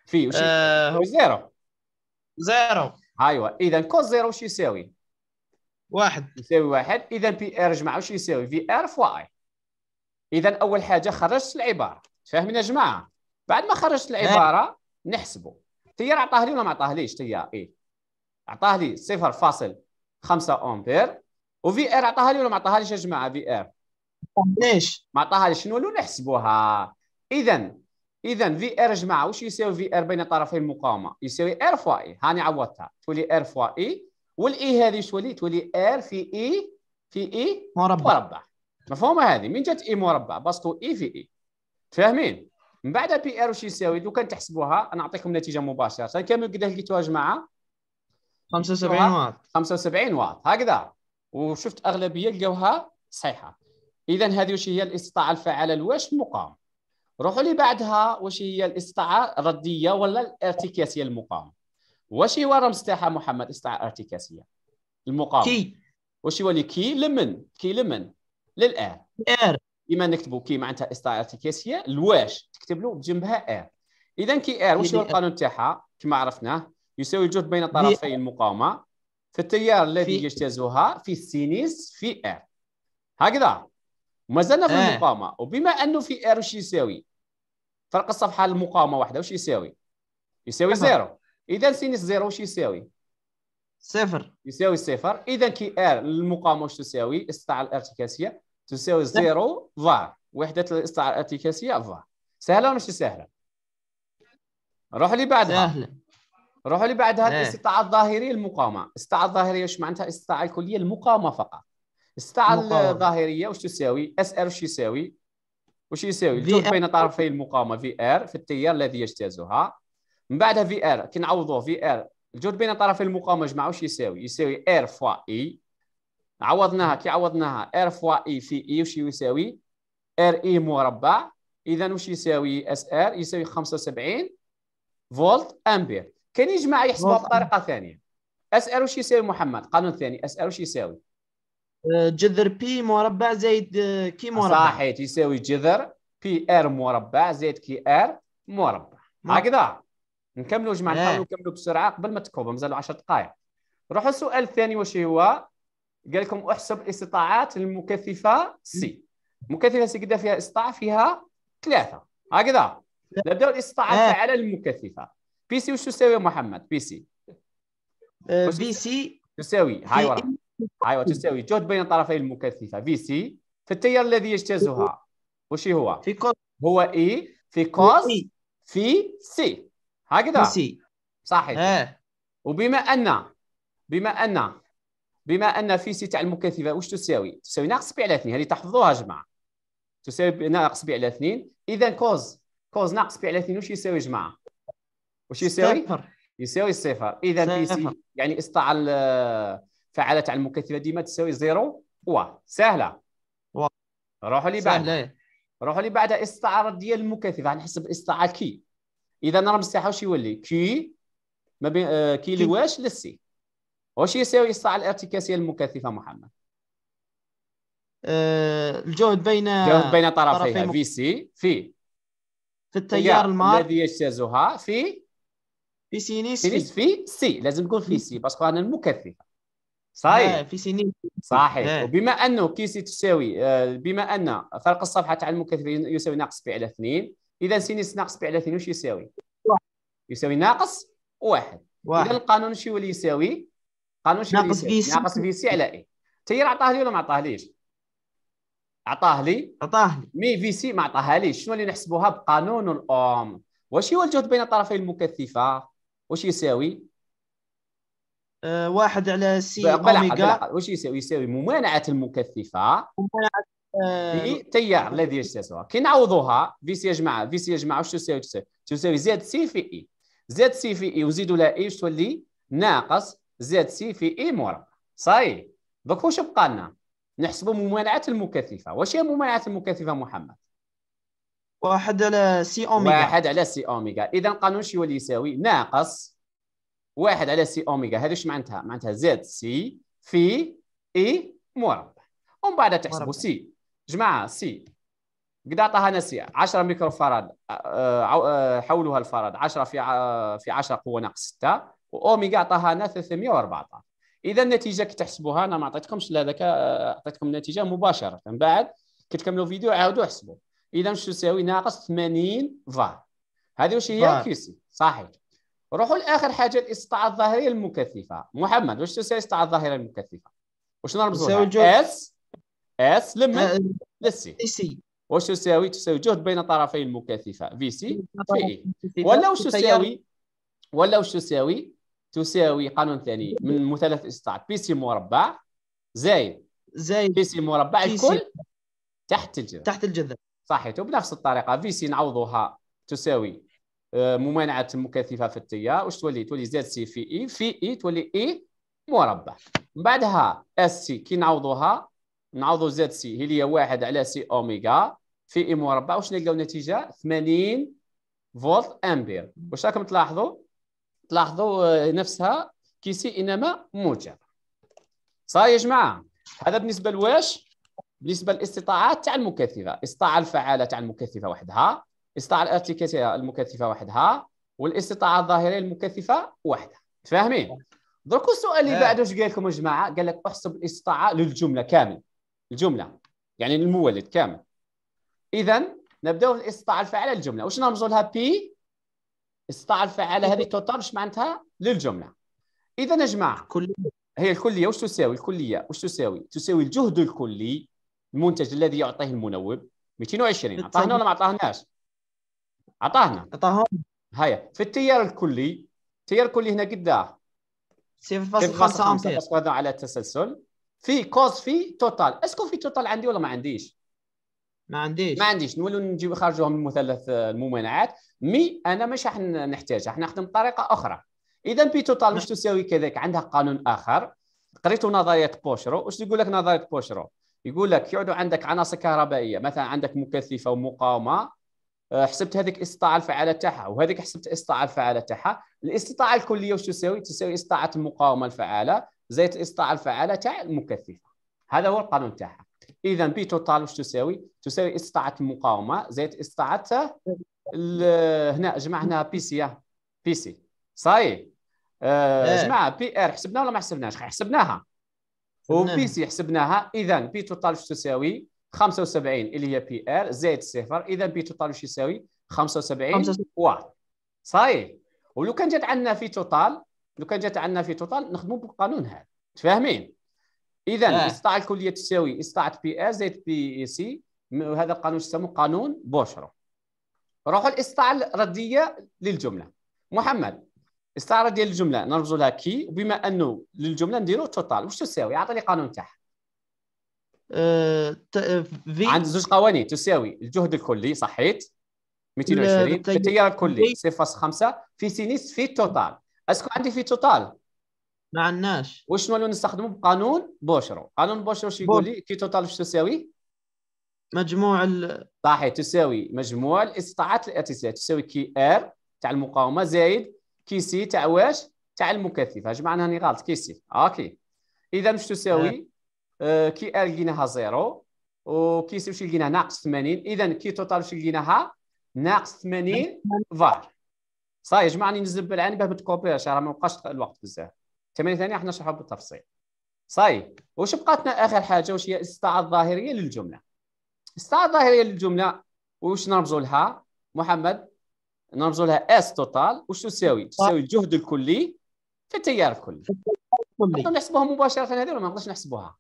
في واش آه. زيرو زيرو ايوا اذا كوز زيرو واش يساوي؟ واحد يساوي واحد اذا بي ار جماعه واش يساوي؟ في ار فوا اي اذا اول حاجه خرجت العباره فاهمين يا جماعه؟ بعد ما خرجت العباره نحسبه تيار عطاه لي ولا ما عطاه ليش تيار اي عطاه لي 0.5 امبير وفي ار عطاها لي ولا ما عطاها ليش يا جماعه في ار؟ ليش؟ ما عطاها ليش شنو نحسبوها اذا اذا في ار جماعه واش يساوي في ار بين طرفي المقاومه يساوي ار فوا اي هاني عوضتها تولي ار فوا اي e، والاي e هذه شولي تولي ار في اي e، في اي مربع مربع مفهومه هذه من جات اي مربع باسكو اي في اي فاهمين من بعد بي ار واش يساوي لو كان تحسبوها انا نعطيكم نتيجه مباشره كامل قداه لقيتوها يا جماعه 75 واط 75 واط هكذا وشفت اغلبيه لقاوها صحيحه اذا هذه واش هي الاستطاعه الفعاله لواش المقاومه روحوا لي بعدها واش هي الاستطاعه الرديه ولا الارتكاسيه المقاومه واش هو الرمز تاعها محمد الاستطاعه الارتكاسيه المقاومه كي واش هو كي لمن كي لمن للار ار اما نكتبوا كي معناتها الاستطاعه الارتكاسيه الواش تكتب له بجنبها ار اذا كي ار واش هو القانون تاعها كما عرفناه يساوي الجهد بين طرفي المقاومه في التيار الذي يجتازها في السينيس في ار هكذا وما زلنا في آه. المقاومه وبما انه في ار وش يساوي فرق الصفحه المقاومه واحده وش يساوي يساوي زيرو اذا سينس زيرو وش يساوي صفر يساوي صفر اذا كي ار المقاومه وش تساوي استطاعه الارتكاسيه تساوي زيرو فار وحده الاستطاعه الارتكاسيه فار سهله ولا مش سهله روحوا لي بعدها سهله روحوا لي بعدها الاستطاعه إيه. الظاهريه المقاومه، الاستطاعه الظاهريه وش معناتها الاستطاعه الكليه المقاومه فقط استعل الظاهريه واش تساوي اس ار واش يساوي واش يساوي الجهد بين طرفي المقاومه في ار في التيار الذي يجتازها من بعدها في ار كي نعوضوه في ار الجهد بين طرفي المقاومه جمع واش يساوي يساوي ار فوا اي e. عوضناها كي عوضناها ار فوا اي e في اي e. واش يساوي ار اي مربع اذا واش يساوي اس ار يساوي 75 فولت امبير كان يجمع يحسبها بطريقه ثانيه اس ار واش يساوي محمد قانون ثاني اس ار واش يساوي آه، جذر بي مربع زائد كي آه، مربع صحيح يساوي جذر بي ار مربع زائد كي ار مربع هكذا نكملوا جماعه نحاولوا إيه. نكملوا بسرعه قبل ما تكوبوا مازالوا 10 دقائق نروحوا السؤال الثاني واش هو قال لكم احسب الاستطاعات المكثفه سي مكثفه سي كذا فيها استطاعه فيها ثلاثه هكذا نبداو الاستطاعات إيه. على المكثفه بي سي واش تساوي يا محمد بي سي بي سي تساوي هاي ورا ايوا تساوي جهد بين طرفي المكثفه في سي في التيار الذي يجتازها وش هو؟ في كوس هو اي في كوس في سي هكذا في سي صحيح آه. وبما ان بما ان بما ان في سي تاع المكثفه واش تساوي؟ تساوي ناقص بي على اثنين هذه تحفظوها جماعه تساوي ناقص بي على اثنين اذا كوز كوز ناقص بي على اثنين واش يساوي جماعه؟ واش يساوي؟ يساوي صفر اذا بي سي يعني استعل فعلت على المكثفة ديما تساوي زيرو واحد سهلة واحد روحوا لي بعد روحوا لي بعد استعارة ديال المكثفة غنحسب الاستعارة كي إذا راه مساحه واش يولي كي ما بين آه كي لواش للسي واش يساوي الساعة الارتكاسية المكثفة محمد؟ آه، الجهد بين الجهد بين طرفيها في سي في في التيار المار الذي يجتازها في في سينيس في, في سي لازم تكون في سي باسكو انا المكثفة صحيح آه، في سنين صحيح آه. وبما انه كيسي تساوي آه، بما ان فرق الصفحه تاع المكثف يساوي ناقص بي على 2 اذا سينيس ناقص بي على 2 واش يساوي؟ يساوي ناقص واحد, واحد. اذا القانون شي يولي يساوي قانون شي ناقص في سي ناقص في سي على اي تير عطاه لي ولا ما ليش؟ عطاه لي عطاه لي مي في سي ما ليش شنو اللي نحسبوها بقانون الاوم واش هو الجهد بين الطرفين المكثفه واش يساوي؟ آه، واحد على سي اوميغا واش يساوي يساوي ممانعه المكثفه ممانعه في آه، تيار الذي يجتازها كي نعوضوها في سي جماعه في سي جماعه واش تساوي تساوي تساوي زد سي في اي زد سي في اي وزيدوا لها اي تولي ناقص زد سي في اي مربع صاي دوك واش بقى لنا نحسبوا ممانعه المكثفه واش هي ممانعه المكثفه محمد واحد على سي اوميغا واحد على سي اوميغا اذا قانون شي يولي يساوي ناقص واحد على سي اوميجا هذا ايش معناتها؟ معناتها زد سي في اي مربع ومن بعد تحسبوا سي جماعه سي قد عطاها سي 10 ميكرو فاراد آه، آه، آه، حولها الفرد 10 في في 10 قوه ناقص 6 واوميجا عطاها لنا 314 اذا النتيجه كي تحسبوها انا ما عطيتكمش لا هذاك عطيتكم النتيجه مباشره من بعد كي تكملوا الفيديو عاودوا احسبوا اذا شو تساوي ناقص 80 فار هذه واش هي كيسي صحيح روحوا لاخر حاجه الاستطاعه الظاهريه المكثفه محمد واش تساوي الاستطاعه الظاهريه المكثفه واش نرمزوا لها اس اس لمن سي واش تساوي تساوي جهد بين طرفي المكثفه في سي في اي ولا واش تساوي ولا واش تساوي تساوي قانون ثاني من مثلث الاستطاعه بي سي مربع زايد زايد بي سي مربع الكل تحت الجذر تحت الجذر صحيح وبنفس الطريقه في سي نعوضوها تساوي ممانعه مكثفه في التيار واش تولي تولي زاد سي في اي في اي تولي اي مربع من بعدها اس سي كي نعوضوها نعوضو زاد سي هي هي واحد على سي اوميغا في اي مربع واش نلقاو نتيجه 80 فولت امبير واش راكم تلاحظوا تلاحظوا آه، نفسها كي سي انما موجب صاي يا جماعه هذا بالنسبه لواش بالنسبه للاستطاعات تاع المكثفه الاستطاعه الفعاله تاع المكثفه وحدها الاستطاعه الارتكاسيه المكثفه وحدها والاستطاعه الظاهريه المكثفه وحدها فاهمين درك السؤال اللي آه. بعده اش قال لكم يا جماعه قال لك احسب الاستطاعه للجمله كامل الجمله يعني المولد كامل اذا نبداو بالاستطاعه الفاعله للجمله واش نرمزوا لها بي الاستطاعه الفاعله هذه توتال واش معناتها للجمله اذا يا جماعه كل هي الكليه واش تساوي الكليه واش تساوي تساوي الجهد الكلي المنتج الذي يعطيه المنوب 220 عطاهنا ولا ما عطاهناش عطاهنا عطاهم هيا في التيار الكلي التيار الكلي هنا قداه 0.5 على التسلسل في كوز في توتال اسكو في توتال عندي ولا ما عنديش ما عنديش ما عنديش نولوا نجيب نخرجوهم من مثلث الممانعات مي انا مش راح نحتاجها راح نخدم بطريقه اخرى اذا بي توتال واش نعم. تساوي كذلك عندها قانون اخر قريتوا نظريه بوشرو واش يقول لك نظريه بوشرو يقول لك يعد عندك عناصر كهربائيه مثلا عندك مكثفه ومقاومه آه، حسبت هذيك الاستطاعه الفعاله تاعها وهذيك حسبت الاستطاعه الفعاله تاعها الاستطاعه الكليه واش تساوي تساوي استطاعه المقاومه الفعاله زائد الاستطاعه الفعاله تاع المكثفه هذا هو القانون تاعها اذا بي توتال واش تساوي تساوي استطاعه المقاومه زائد استطاعه هنا جمعنا بي سي بي سي صاي آه إيه. جماعه بي ار حسبناها ولا ما حسبناش حسبناها وبي سي حسبناها اذا بي توتال واش تساوي 75 اللي هي بي ار زائد صفر اذا بي توتال واش يساوي 75 واحد صحيح ولو كان جات عندنا في توتال لو كان جات عندنا في توتال نخدموا بالقانون هذا تفاهمين اذا آه. الكليه تساوي استطاعت بي ار زائد بي اي سي هذا القانون يسموه قانون بوشرو روحوا الاستطاعه الرديه للجمله محمد استعاره ديال الجمله نرمزوا لها كي وبما انه للجمله نديروا توتال واش تساوي عطيني قانون تاعها آه، آه، في عند زوج قوانين تساوي الجهد الكلي صحيت 220 في طيب. التيار الكلي 0.5 طيب. في سينيس في التوتال اسكو عندي في توتال ما عندناش وشنو اللي نستخدمه بقانون بوشرو قانون بوشرو شو يقول لي كي توتال واش تساوي مجموع ال صحيح تساوي مجموع الاستطاعات الارتسال تساوي كي ار تاع المقاومه زائد كي سي تاع واش تاع المكثف جمعناها اني غلط كي سي اوكي اذا مش تساوي آه. آه، كي ال لقيناها زيرو وكي شي لقيناها ناقص 80 اذا كي توتال شي لقيناها ناقص 80 فار صاي جمعني نزب العين باه ما راه ما بقاش الوقت بزاف 8 ثانيه حنا نشرحها بالتفصيل صاي واش بقاتنا اخر حاجه واش هي الاستعاره الظاهريه للجمله الاستعاره الظاهريه للجمله واش نرمزوا لها محمد نرمزوا لها اس توتال واش تساوي تساوي الجهد الكلي في التيار الكلي نحسبوها مباشره هذه ولا ما نقدرش نحسبوها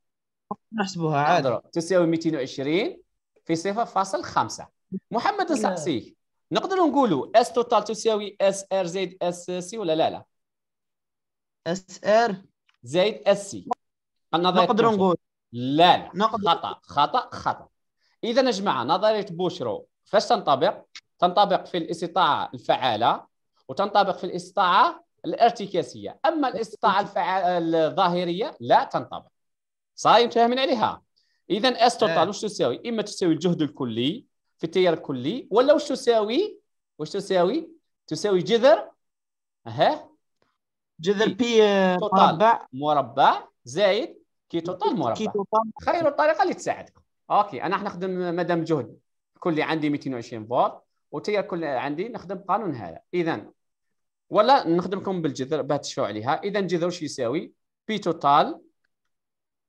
نحسبوها عادي تساوي 220 في 0.5 محمد السقسي نقدروا نقولوا اس توتال تساوي اس ار زائد اس سي ولا لا لا اس ار زائد اس سي نقدروا نقول لا لا نقدر. خطا خطا خطا اذا يا جماعه نظريه بوشرو فاش تنطبق تنطبق في الاستطاعه الفعاله وتنطبق في الاستطاعه الارتكاسيه اما الاستطاعه الفعاله الظاهريه لا تنطبق صايم فاهمين عليها اذا اس توتال واش تساوي اما تساوي الجهد الكلي في التيار الكلي ولا واش تساوي واش تساوي تساوي جذر اها جذر بي آه، مربع مربع زائد كي توتال مربع كي توتال خير الطريقه اللي تساعدكم اوكي انا نخدم مدام جهد كلي عندي 220 فولت والتيار كل عندي نخدم قانون هذا اذا ولا نخدمكم بالجذر باه تشوفوا عليها اذا جذر واش يساوي بي توتال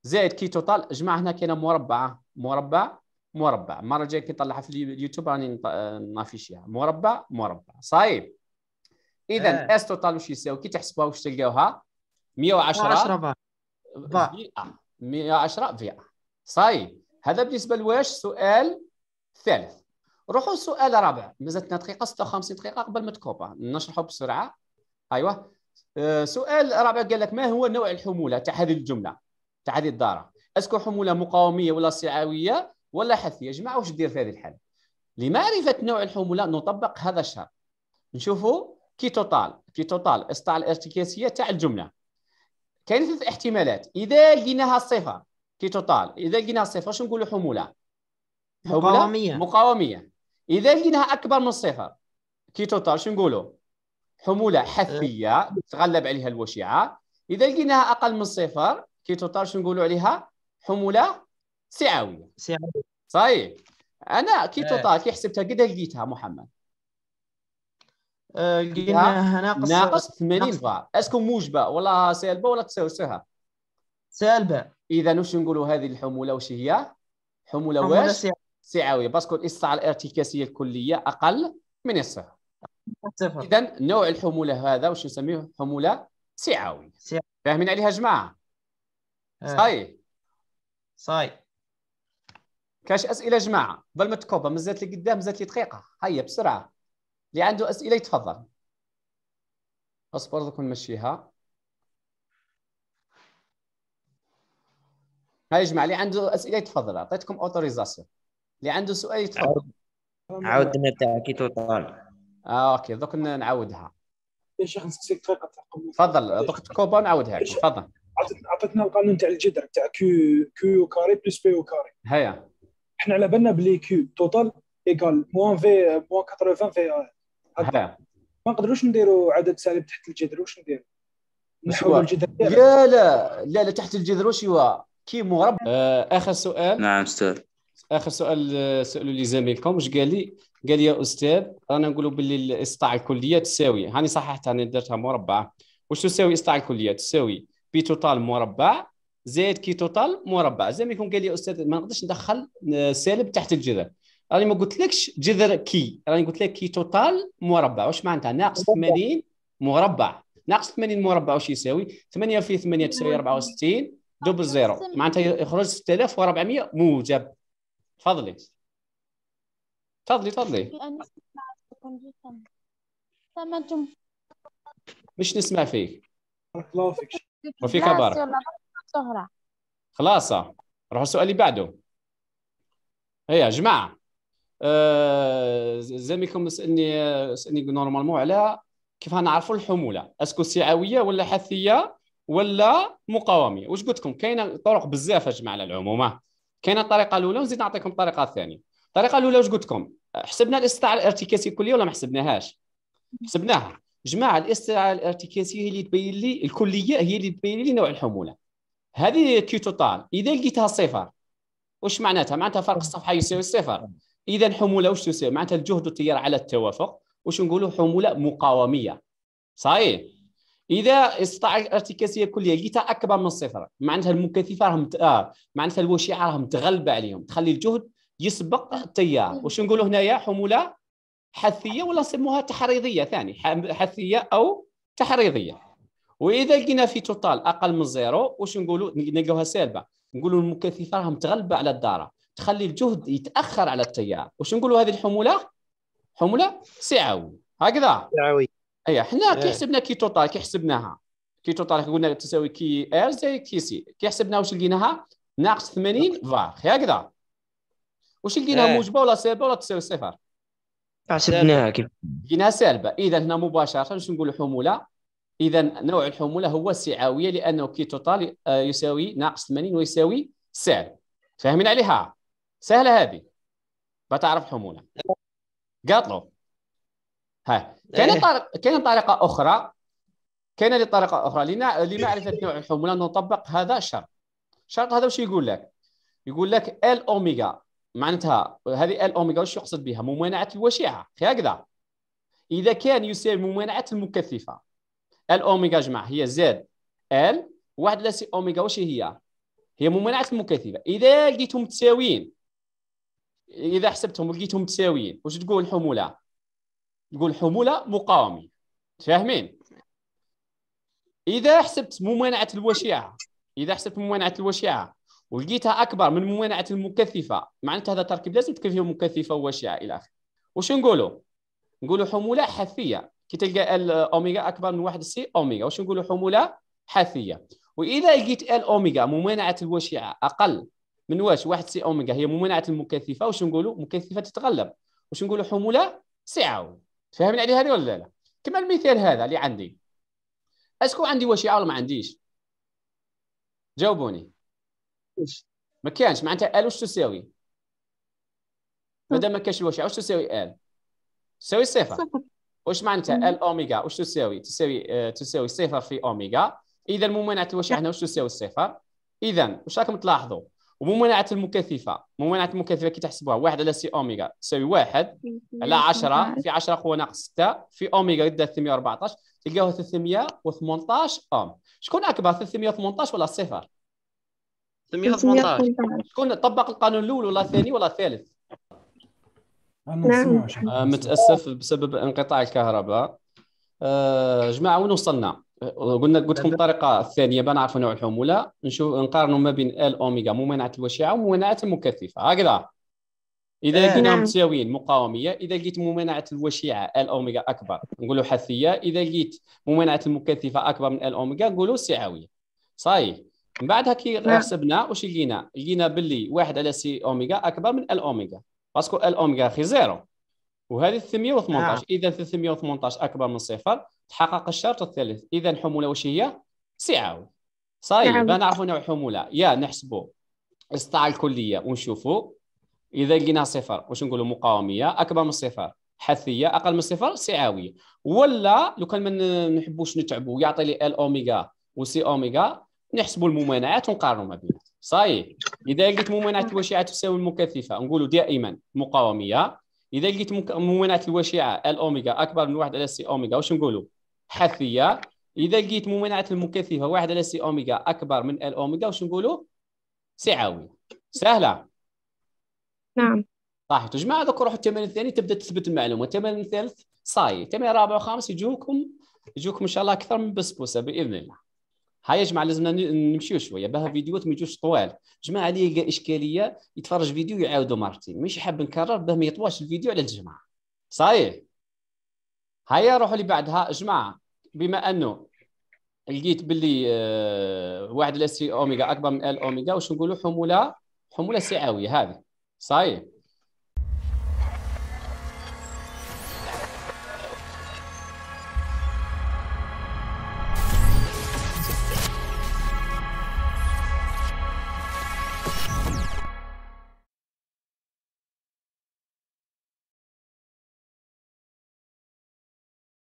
زائد كي توتال جمع هنا كاينه مربع مربع مربع المره الجايه كي نطلعها في اليوتيوب راني نافيشيها مربع مربع صايب اذا آه. اس توتال واش يساوي كي تحسبها واش تلقاوها 110 بار في 110 في صايب هذا بالنسبه لواش سؤال ثالث روحوا سؤال رابع مازالتنا دقيقه 56 دقيقه قبل ما تكوبا نشرحوا بسرعه ايوه آه، سؤال رابع قال لك ما هو نوع الحموله تاع هذه الجمله هذه الدارة اسكو حمولة مقاومية ولا صعاوية ولا حثية جماعة واش دير في هذه الحالة لمعرفة نوع الحمولة نطبق هذا الشرط نشوفوا كي توتال كي توتال السطع الارتكاسية تاع الجملة كاين ثلاث احتمالات اذا لقيناها صفر كي توتال اذا لقيناها صفر واش نقولوا حمولة مقاومية مقاومية اذا لقيناها اكبر من الصفر كي توتال شنو نقولوا حمولة حثية تغلب عليها الوشيعة اذا لقيناها اقل من الصفر كي شنو نقولوا عليها حموله سعويه سعويه صحيح انا كي توطر كي حسبتها قد لقيتها محمد آه، لقيناها ناقص ناقص 80 فار اسكو موجبه ولا سالبه ولا تساوسها سالبه اذا واش نقولوا هذه الحموله واش هي حموله واش سعويه باسكو الاسعه الارتكاسيه الكليه اقل من الصفر اذا نوع الحموله هذا واش نسميه حموله سعويه فاهمين عليها جماعه صاي آه. صاي كاش اسئله جماعه قبل ما تكوبا مازالت لي قدام مازالت لي دقيقه هيا بسرعه اللي عنده اسئله يتفضل اصبر دوك نمشيها هاي يا جماعه اللي عنده اسئله يتفضل اعطيتكم اوتوريزاسيون اللي عنده سؤال يتفضل عاودنا تاع كي توتال اه اوكي دوك نعاودها يا شيخ نسقسيك دقيقه تفضل دوك تكوبا نعاودها تفضل اعطتنا القانون تاع الجذر تاع كيو كيو كاري بلس بي او كاري هيا احنا على بالنا بلي كيو توتال ايكال موان في موان 80 في هيا ما نقدروش نديروا عدد سالب تحت الجذر واش نديروا نحولوا الجذر يا لا لا لا تحت الجذر واش هو كي مربع آه اخر سؤال نعم استاذ اخر سؤال آه، سالوا لي زميلكم واش قال لي قال لي يا استاذ رانا نقولوا باللي الاسطاع الكليه تساوي هاني صححتها انا درتها مربع واش تساوي اسطاع الكليه تساوي بي توتال مربع زائد كي توتال مربع زي ما يكون قال لي استاذ ما نقدرش ندخل آه، سالب تحت الجذر راني ما قلتلكش جذر كي راني قلت لك كي توتال مربع واش معناتها ناقص 80 مربع ناقص 80 مربع واش يساوي 8 في 8 تساوي 64 دبل زيرو معناتها يخرج 6400 موجب تفضلي تفضلي تفضلي مش نسمع فيك الله فيك وفي خبر خلاصة روحوا السؤال اللي بعده هيا جماعة آه زميكم سألني سألني نورمالمون على كيف نعرفوا الحمولة اسكو سعوية ولا حثية ولا مقاومة واش قلت لكم كاينة طرق بزاف يا جماعة على العمومة كاينة الطريقة الأولى ونزيد نعطيكم الطريقة الثانية الطريقة الأولى واش قلت لكم حسبنا الاستطاعة الارتكاسيه الكلية ولا ما حسبناهاش حسبناها جماعه الاستعاره الارتكاسيه هي اللي تبين لي الكليه هي اللي تبين لي نوع الحموله هذه كي توتال اذا لقيتها صفر واش معناتها معناتها فرق الصفحه أه. يساوي صفر أه. اذا حموله واش تساوي معناتها الجهد التيار على التوافق واش نقولوا حموله مقاوميه صحيح اذا استطاع الارتكاسيه الكليه لقيتها اكبر من صفر معناتها المكثفه راهم آه، معناتها الوشيعه راهم تغلب عليهم تخلي الجهد يسبق التيار واش نقولوا هنايا حموله حثيه ولا نسموها تحريضيه ثاني حثيه او تحريضيه واذا لقينا في توتال اقل من زيرو واش نقولوا نلقاوها سالبه نقولوا المكثفه راها متغلبه على الداره تخلي الجهد يتاخر على التيار واش نقولوا هذه الحموله حموله سعوي هكذا سعوي اي حنا كي إيه. حسبنا كي توتال كي حسبناها كي توتال قلنا تساوي كي ار زائد كي سي كي حسبنا واش لقيناها ناقص 80 فار هكذا واش لقيناها إيه. موجبه ولا سالبه ولا تساوي صفر حسبناها كيف جينا سالبه اذا هنا مباشره شنو نقول حموله اذا نوع الحموله هو السعويه لانه كي توتال آه، يساوي ناقص 80 ويساوي سعر فاهمين عليها سهله هذه بتعرف حموله قاطلو ها كاين إيه. طريق كاين طريقه اخرى كاين طريقه اخرى لمعرفه نوع الحموله نطبق هذا الشرط الشرط هذا واش يقول لك يقول لك ال اوميغا معناتها هذه الاوميغا واش يقصد بها ممانعه الوشيعه هكذا اذا كان يساوي ممانعه المكثفه الاوميغا جمع هي زد ال واحد لا سي اوميغا واش هي هي ممانعه المكثفه اذا لقيتهم متساويين اذا حسبتهم لقيتهم متساويين واش تقول الحموله تقول حموله مقاومه فاهمين اذا حسبت ممانعه الوشيعه اذا حسبت ممانعه الوشيعه ولقيتها اكبر من ممانعه المكثفه معناتها هذا التركيب لازم تكون مكثفه وواسعه الى اخره واش نقولوا نقولوا حموله حثيه كي تلقى ال اوميغا اكبر من واحد سي اوميجا واش نقولوا حموله حثيه واذا لقيت ال اوميجا ممانعه الواشعه اقل من واش واحد سي اوميجا هي ممانعه المكثفه واش نقولوا مكثفه تتغلب واش نقولوا حموله سعه فاهمين علي هذه ولا لا كما المثال هذا اللي عندي اسكو عندي وشيعه ولا ما عنديش جاوبوني كاينش ما كاينش معناتها ال واش تساوي مادام ما كانش الوشع واش تساوي ال تساوي صفر واش معناتها ال اوميغا واش تساوي تساوي آه، تساوي صفر في اوميغا اذا ممانعه الوشع هنا واش تساوي صفر اذا واش راكم تلاحظوا وممانعه المكثفه ممانعه المكثفه كي تحسبوها 1 على سي اوميغا تساوي 1 على 10 في 10 قوه ناقص 6 في اوميغا يدها 314 تلقاوها 318 اوم شكون اكبر 318 ولا صفر 318 شكون طبق القانون الاول ولا الثاني ولا الثالث؟ نعم متاسف بسبب انقطاع الكهرباء أه جماعه وين وصلنا؟ آه، قلنا قلت لكم الطريقه الثانيه بان نعرفوا نوع الحموله نشوف نقارنوا ما بين ال اوميغا ممانعه الوشيعه وممانعه المكثفه هكذا اذا آه، لقيناهم نعم. متساويين مقاوميه اذا لقيت ممانعه الوشيعه ال اوميغا اكبر نقولوا حثيه اذا لقيت ممانعه المكثفه اكبر من ال اوميغا نقولوا سعويه صحيح من بعدها كي حسبنا نعم. واش لقينا لقينا باللي واحد على سي اوميغا اكبر من ال اوميغا باسكو ال اوميغا خي زيرو وهذه 318 اذا 318 اكبر من صفر تحقق الشرط الثالث اذا الحموله واش هي عاو صايب ما نعرفوا نوع الحموله يا نحسبوا استاع الكليه ونشوفوا اذا لقينا صفر واش نقولوا مقاوميه اكبر من صفر حثيه اقل من صفر سعاويه ولا لو كان ما نحبوش نتعبوا يعطي لي ال اوميغا وسي اوميغا نحسبوا الممانعات ونقارنوا ما بينها صحيح اذا لقيت ممانعه الوشيعه تساوي المكثفه نقولوا دائما مقاوميه اذا لقيت ممانعه ال اوميجا اكبر من 1 على سي اوميجا واش نقولوا حثيه اذا لقيت ممانعه المكثفه 1 على سي اوميجا اكبر من ال اوميجا واش نقولوا سعويه سهله نعم صح تجمع هذوك روحوا التمرين الثاني تبدا تثبت المعلومه التمرين الثالث صاي التمرين الرابع والخامس يجوكم يجوكم ان شاء الله اكثر من بسبوسه باذن الله هاي يا جماعه لازمنا نمشيو شويه باه فيديوهات ما يجوش طوال جماعه اللي يلقى اشكاليه يتفرج فيديو يعاودو مرتين مش حاب نكرر باه ما يطواش الفيديو على الجماعه صحيح هيا روحوا لي بعدها جماعه بما انه لقيت باللي آه، واحد الاس سي اوميغا اكبر من ال اوميغا واش نقولوا حموله حموله سعاويه هذه صحيح